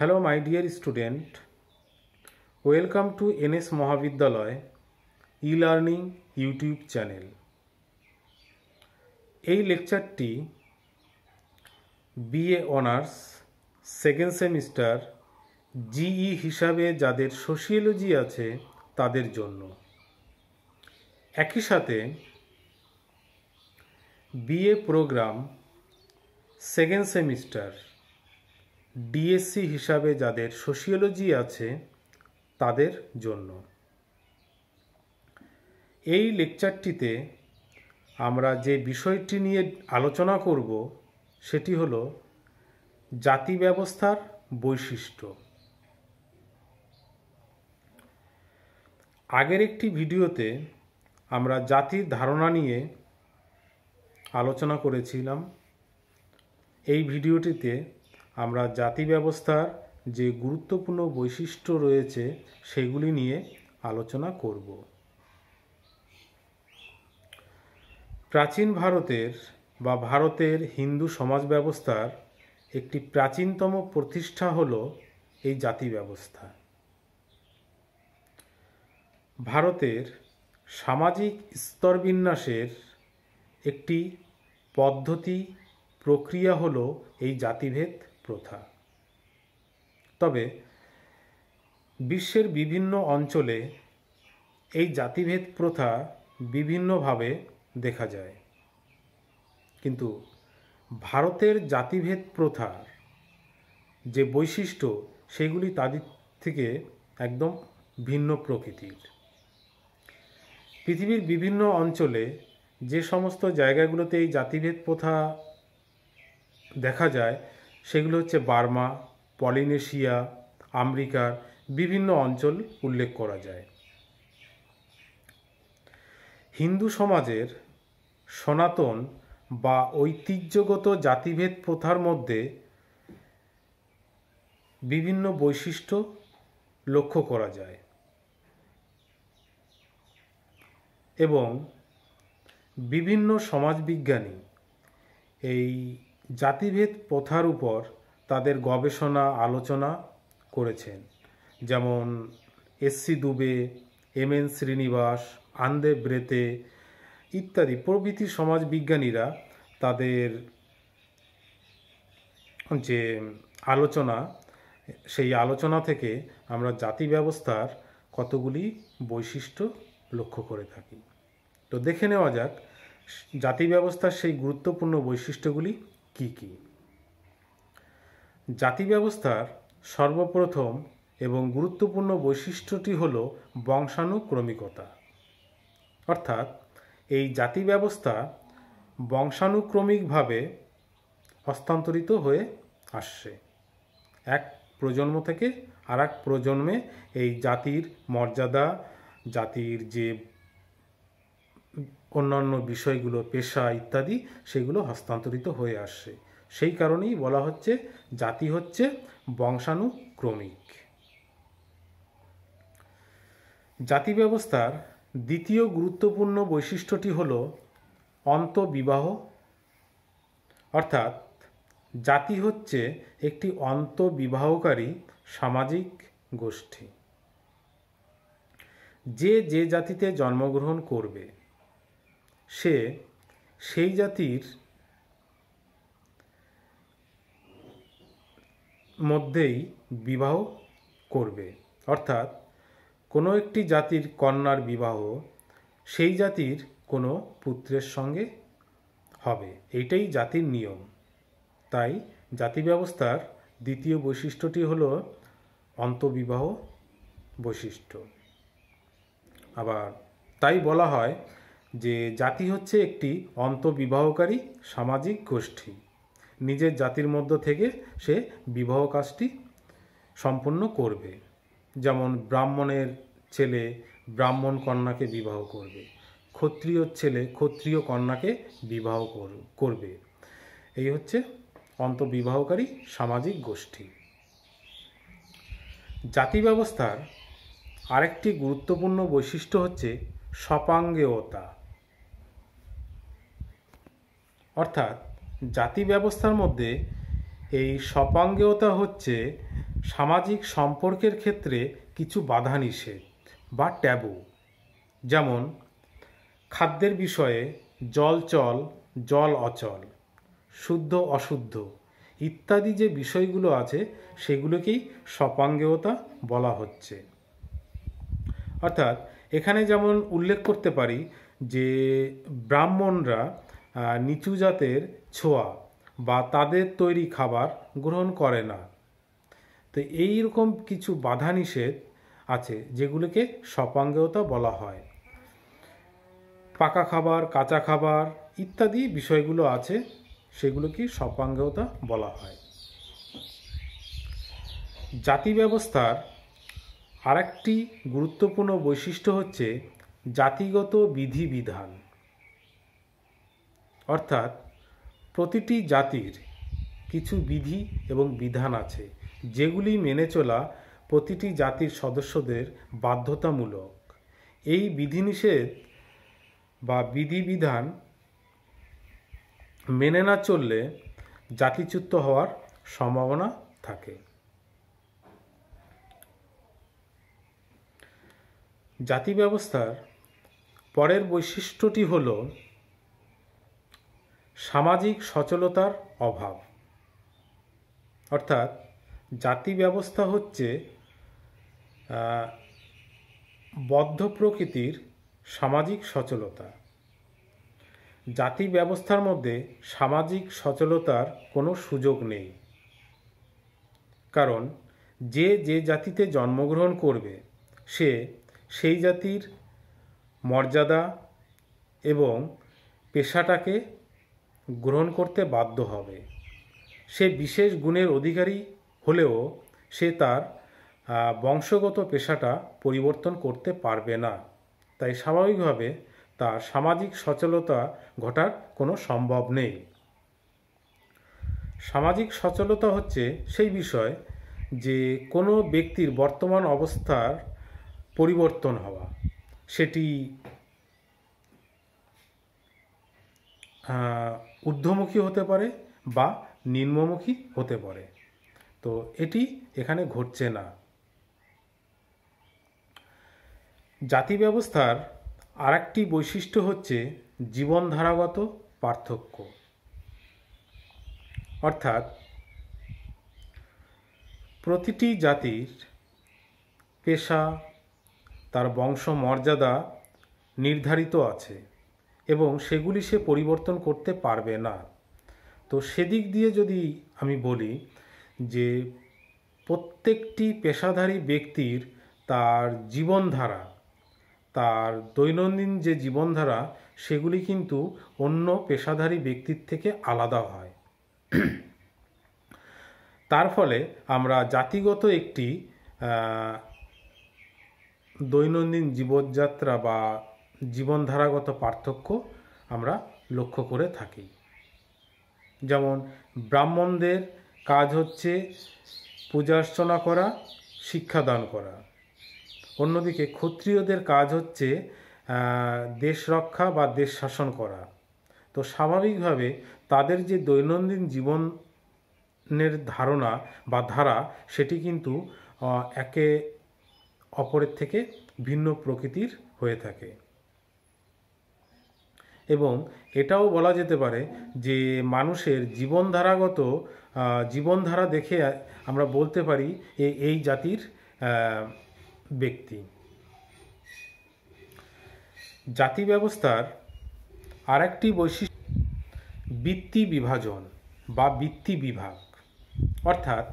hello my dear student welcome to NS Mahavidyalaya e learning YouTube channel এই লেকচারটি BA honours second semester GE হিসাবে যাদের sociology আছে তাদের জন্য একই সাথে BA program second semester DSC হিসাবে যাদের সোশিয়োলজি আছে তাদের জন্য এই লেকচারটিতে আমরা যে বিষয়টি নিয়ে আলোচনা করব সেটি হল জাতি ব্যবস্থার বৈশিষ্ট্য আগের একটি ভিডিওতে আমরা জাতির ধারণা নিয়ে আলোচনা করেছিলাম এই ভিডিওটিতে আমরা জাতি ব্যবস্থার যে গুরুত্বপূর্ণ বৈশিষ্ট্য রয়েছে সেগুলি নিয়ে আলোচনা করব প্রাচীন ভারতের বা ভারতের হিন্দু সমাজ ব্যবস্থার একটি প্রাচীনতম প্রতিষ্ঠা হল এই জাতি ব্যবস্থা ভারতের সামাজিক স্তরবিন্যাসের একটি পদ্ধতি প্রক্রিয়া হল এই জাতিভেদ প্রথা তবে বিশ্বের বিভিন্ন অঞ্চলে এই জাতিভেদ প্রথা বিভিন্নভাবে দেখা যায় কিন্তু ভারতের জাতিভেদ প্রথার যে বৈশিষ্ট্য সেগুলি তাদের থেকে একদম ভিন্ন প্রকৃতির পৃথিবীর বিভিন্ন অঞ্চলে যে সমস্ত জায়গাগুলোতে এই জাতিভেদ প্রথা দেখা যায় সেগুলো হচ্ছে বার্মা পলিনেশিয়া আমেরিকার বিভিন্ন অঞ্চল উল্লেখ করা যায় হিন্দু সমাজের সনাতন বা ঐতিহ্যগত জাতিভেদ প্রথার মধ্যে বিভিন্ন বৈশিষ্ট্য লক্ষ্য করা যায় এবং বিভিন্ন সমাজবিজ্ঞানী এই জাতিভেদ প্রথার উপর তাদের গবেষণা আলোচনা করেছেন যেমন SC Dube M N Srinivas Andre ব্রেতে ইত্যাদি প্রভৃতি সমাজবিজ্ঞানীরা তাদের যে আলোচনা সেই আলোচনা থেকে আমরা জাতি ব্যবস্থার কতগুলি বৈশিষ্ট্য লক্ষ্য করে থাকি তো দেখে নেওয়া যাক জাতি ব্যবস্থার সেই গুরুত্বপূর্ণ বৈশিষ্ট্যগুলি কি কি জাতি ব্যবস্থার সর্বপ্রথম এবং গুরুত্বপূর্ণ বৈশিষ্ট্যটি হল বংশানুক্রমিকতা অর্থাৎ এই জাতি ব্যবস্থা বংশানুক্রমিকভাবে হস্তান্তরিত হয়ে আসছে এক প্রজন্ম থেকে আর এক প্রজন্মে এই জাতির মর্যাদা জাতির যে অন্যান্য বিষয়গুলো পেশা ইত্যাদি সেগুলো হস্তান্তরিত হয়ে আসে সেই কারণেই বলা হচ্ছে জাতি হচ্ছে বংশানুক্রমিক জাতি ব্যবস্থার দ্বিতীয় গুরুত্বপূর্ণ বৈশিষ্ট্যটি হল অন্তবিবাহ অর্থাৎ জাতি হচ্ছে একটি অন্তবিবাহকারী সামাজিক গোষ্ঠী যে যে জাতিতে জন্মগ্রহণ করবে সে সেই জাতির মধ্যেই বিবাহ করবে অর্থাৎ কোনো একটি জাতির কন্যার বিবাহ সেই জাতির কোনো পুত্রের সঙ্গে হবে এইটাই জাতির নিয়ম তাই জাতি ব্যবস্থার দ্বিতীয় বৈশিষ্ট্যটি হল অন্তবিবাহ বৈশিষ্ট্য আবার তাই বলা হয় যে জাতি হচ্ছে একটি অন্তবিবাহকারী সামাজিক গোষ্ঠী নিজের জাতির মধ্য থেকে সে বিবাহ কাজটি সম্পন্ন করবে যেমন ব্রাহ্মণের ছেলে ব্রাহ্মণ কন্যাকে বিবাহ করবে ক্ষত্রিয়র ছেলে ক্ষত্রিয় কন্যাকে বিবাহ করবে এই হচ্ছে অন্তবিবাহকারী সামাজিক গোষ্ঠী জাতি ব্যবস্থার আরেকটি গুরুত্বপূর্ণ বৈশিষ্ট্য হচ্ছে সপাঙ্গেয়তা অর্থাৎ জাতি ব্যবস্থার মধ্যে এই সপাঙ্গেয়তা হচ্ছে সামাজিক সম্পর্কের ক্ষেত্রে কিছু বাধা নিষেধ বা ট্যাবু যেমন খাদ্যের বিষয়ে জল চল জল অচল শুদ্ধ অশুদ্ধ ইত্যাদি যে বিষয়গুলো আছে সেগুলোকেই সপাঙ্গেয়তা বলা হচ্ছে অর্থাৎ এখানে যেমন উল্লেখ করতে পারি যে ব্রাহ্মণরা নিচু জাতের ছোঁয়া বা তাদের তৈরি খাবার গ্রহণ করে না তো এই রকম কিছু বাধা নিষেধ আছে যেগুলোকে সপাঙ্গতা বলা হয় পাকা খাবার কাঁচা খাবার ইত্যাদি বিষয়গুলো আছে সেগুলোকে সপাঙ্গতা বলা হয় জাতি ব্যবস্থার আরেকটি গুরুত্বপূর্ণ বৈশিষ্ট্য হচ্ছে জাতিগত বিধিবিধান অর্থাৎ প্রতিটি জাতির কিছু বিধি এবং বিধান আছে যেগুলি মেনে চলা প্রতিটি জাতির সদস্যদের বাধ্যতামূলক এই বিধিনিষেধ বা বিধিবিধান মেনে না চললে জাতিচ্যুত হওয়ার সম্ভাবনা থাকে জাতি ব্যবস্থার পরের বৈশিষ্ট্যটি হলো সামাজিক সচলতার অভাব অর্থাৎ জাতি ব্যবস্থা হচ্ছে বদ্ধ প্রকৃতির সামাজিক সচলতা জাতি ব্যবস্থার মধ্যে সামাজিক সচলতার কোনো সুযোগ নেই কারণ যে যে জাতিতে জন্মগ্রহণ করবে সে সেই জাতির মর্যাদা এবং পেশাটাকে গ্রহণ করতে বাধ্য হবে সে বিশেষ গুণের অধিকারী হলেও সে তার বংশগত পেশাটা পরিবর্তন করতে পারবে না তাই স্বাভাবিকভাবে তার সামাজিক সচলতা ঘটার কোনো সম্ভব নেই সামাজিক সচলতা হচ্ছে সেই বিষয় যে কোনো ব্যক্তির বর্তমান অবস্থার পরিবর্তন হওয়া সেটি ঊর্ধ্বমুখী হতে পারে বা নিম্নমুখী হতে পারে তো এটি এখানে ঘটছে না জাতি ব্যবস্থার আরেকটি বৈশিষ্ট্য হচ্ছে জীবনধারাগত পার্থক্য অর্থাৎ প্রতিটি জাতির পেশা তার বংশ মর্যাদা নির্ধারিত আছে এবং সেগুলি সে পরিবর্তন করতে পারবে না তো সেদিক দিয়ে যদি আমি বলি যে প্রত্যেকটি পেশাধারী ব্যক্তির তার জীবনধারা তার দৈনন্দিন যে জীবনধারা সেগুলি কিন্তু অন্য পেশাধারী ব্যক্তির থেকে আলাদা হয় তার ফলে আমরা জাতিগত একটি দৈনন্দিন জীবনযাত্রা বা জীবনধারাগত পার্থক্য আমরা লক্ষ্য করে থাকি যেমন ব্রাহ্মণদের কাজ হচ্ছে পূজার্চনা করা শিক্ষাদান করা অন্যদিকে ক্ষত্রিয়দের কাজ হচ্ছে দেশ রক্ষা বা দেশ শাসন করা তো স্বাভাবিকভাবে তাদের যে দৈনন্দিন জীবনের ধারণা বা ধারা সেটি কিন্তু একে অপরের থেকে ভিন্ন প্রকৃতির হয়ে থাকে এবং এটাও বলা যেতে পারে যে মানুষের জীবনধারাগত জীবনধারা দেখে আমরা বলতে পারি এই জাতির ব্যক্তি জাতি ব্যবস্থার আরেকটি বৈশিষ্ট্য বৃত্তি বিভাজন বা বৃত্তি বিভাগ অর্থাৎ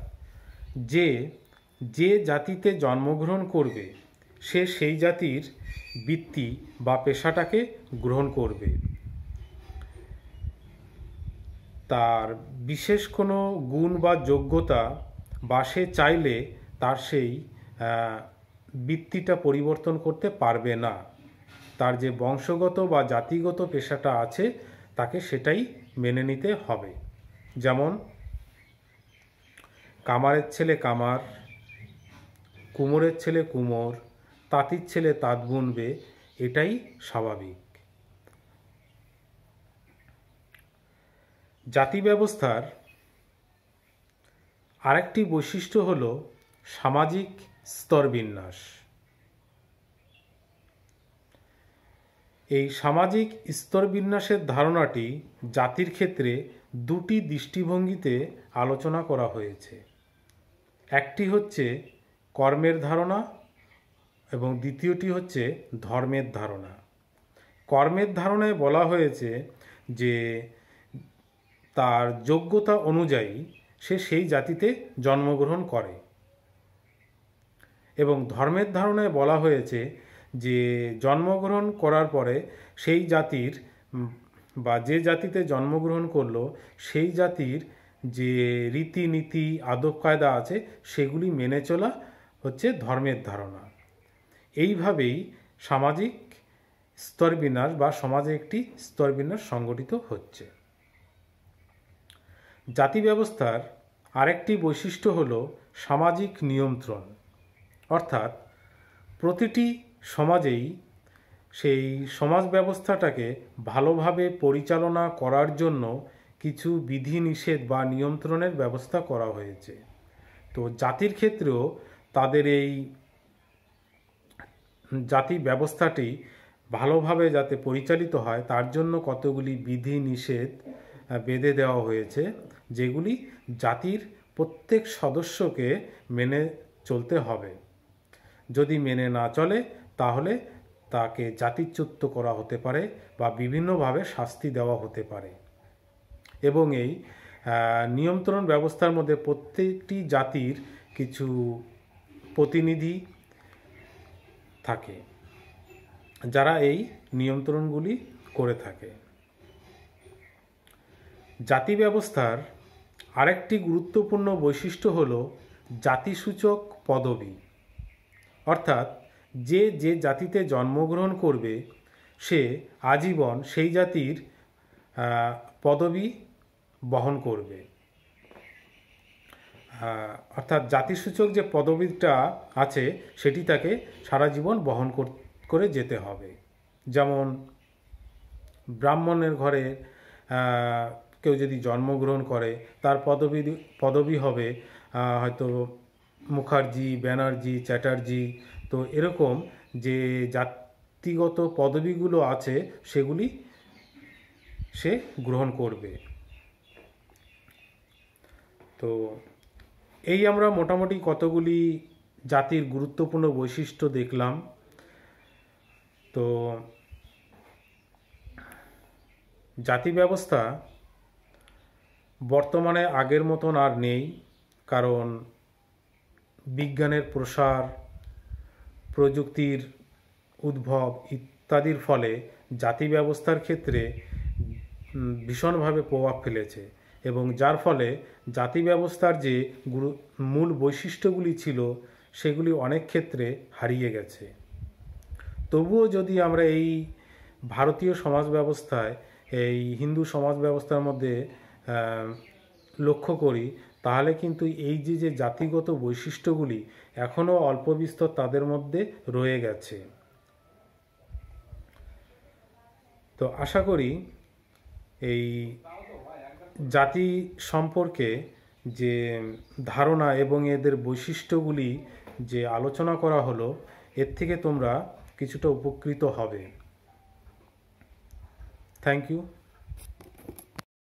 যে যে জাতিতে জন্মগ্রহণ করবে সে সেই জাতির বৃত্তি বা পেশাটাকে গ্রহণ করবে তার বিশেষ কোনো গুণ বা যোগ্যতা বা সে চাইলে তার সেই বৃত্তিটা পরিবর্তন করতে পারবে না তার যে বংশগত বা জাতিগত পেশাটা আছে তাকে সেটাই মেনে নিতে হবে যেমন কামারের ছেলে কামার কুমোরের ছেলে কুমোর তাঁতির ছেলে তাঁত বুনবে এটাই স্বাভাবিক জাতি ব্যবস্থার আরেকটি বৈশিষ্ট্য হল সামাজিক স্তরবিন্যাস এই সামাজিক স্তরবিন্যাসের ধারণাটি জাতির ক্ষেত্রে দুটি দৃষ্টিভঙ্গিতে আলোচনা করা হয়েছে একটি হচ্ছে কর্মের ধারণা এবং দ্বিতীয়টি হচ্ছে ধর্মের ধারণা কর্মের ধারণায় বলা হয়েছে যে তার যোগ্যতা অনুযায়ী সে সেই জাতিতে জন্মগ্রহণ করে এবং ধর্মের ধারণায় বলা হয়েছে যে জন্মগ্রহণ করার পরে সেই জাতির বা যে জাতিতে জন্মগ্রহণ করলো সেই জাতির যে রীতিনীতি আদব কায়দা আছে সেগুলি মেনে চলা হচ্ছে ধর্মের ধারণা এইভাবেই সামাজিক স্তরবিন্যাস বা সমাজে একটি স্তরবিন্যাস সংগঠিত হচ্ছে জাতি ব্যবস্থার আরেকটি বৈশিষ্ট্য হল সামাজিক নিয়ন্ত্রণ অর্থাৎ প্রতিটি সমাজেই সেই সমাজ ব্যবস্থাটাকে ভালোভাবে পরিচালনা করার জন্য কিছু বিধিনিষেধ বা নিয়ন্ত্রণের ব্যবস্থা করা হয়েছে তো জাতির ক্ষেত্রেও তাদের এই জাতি ব্যবস্থাটি ভালোভাবে যাতে পরিচালিত হয় তার জন্য কতগুলি বিধি নিষেধ বেঁধে দেওয়া হয়েছে যেগুলি জাতির প্রত্যেক সদস্যকে মেনে চলতে হবে যদি মেনে না চলে তাহলে তাকে জাতিচ্যুত করা হতে পারে বা বিভিন্নভাবে শাস্তি দেওয়া হতে পারে এবং এই নিয়ন্ত্রণ ব্যবস্থার মধ্যে প্রত্যেকটি জাতির কিছু প্রতিনিধি থাকে যারা এই নিয়ন্ত্রণগুলি করে থাকে জাতি ব্যবস্থার আরেকটি গুরুত্বপূর্ণ বৈশিষ্ট্য হল জাতিসূচক পদবি অর্থাৎ যে যে জাতিতে জন্মগ্রহণ করবে সে আজীবন সেই জাতির পদবি বহন করবে অর্থাৎ জাতিসূচক যে পদবীটা আছে সেটি তাকে সারা জীবন বহন করে যেতে হবে যেমন ব্রাহ্মণের ঘরে কেউ যদি জন্মগ্রহণ করে তার পদবি পদবি হবে হয়তো মুখার্জি ব্যানার্জি চ্যাটার্জি তো এরকম যে জাতিগত পদবিগুলো আছে সেগুলি সে গ্রহণ করবে তো এই আমরা মোটামুটি কতগুলি জাতির গুরুত্বপূর্ণ বৈশিষ্ট্য দেখলাম তো জাতি ব্যবস্থা বর্তমানে আগের মতন আর নেই কারণ বিজ্ঞানের প্রসার প্রযুক্তির উদ্ভব ইত্যাদির ফলে জাতি ব্যবস্থার ক্ষেত্রে ভীষণভাবে প্রভাব ফেলেছে এবং যার ফলে জাতি ব্যবস্থার যে গুরু মূল বৈশিষ্ট্যগুলি ছিল সেগুলি অনেক ক্ষেত্রে হারিয়ে গেছে তবুও যদি আমরা এই ভারতীয় সমাজ ব্যবস্থায় এই হিন্দু সমাজ ব্যবস্থার মধ্যে লক্ষ্য করি তাহলে কিন্তু এই যে যে জাতিগত বৈশিষ্ট্যগুলি এখনও অল্প বিস্তর তাদের মধ্যে রয়ে গেছে তো আশা করি এই জাতি সম্পর্কে যে ধারণা এবং এদের বৈশিষ্ট্যগুলি যে আলোচনা করা হলো এর থেকে তোমরা কিছুটা উপকৃত হবে থ্যাংক ইউ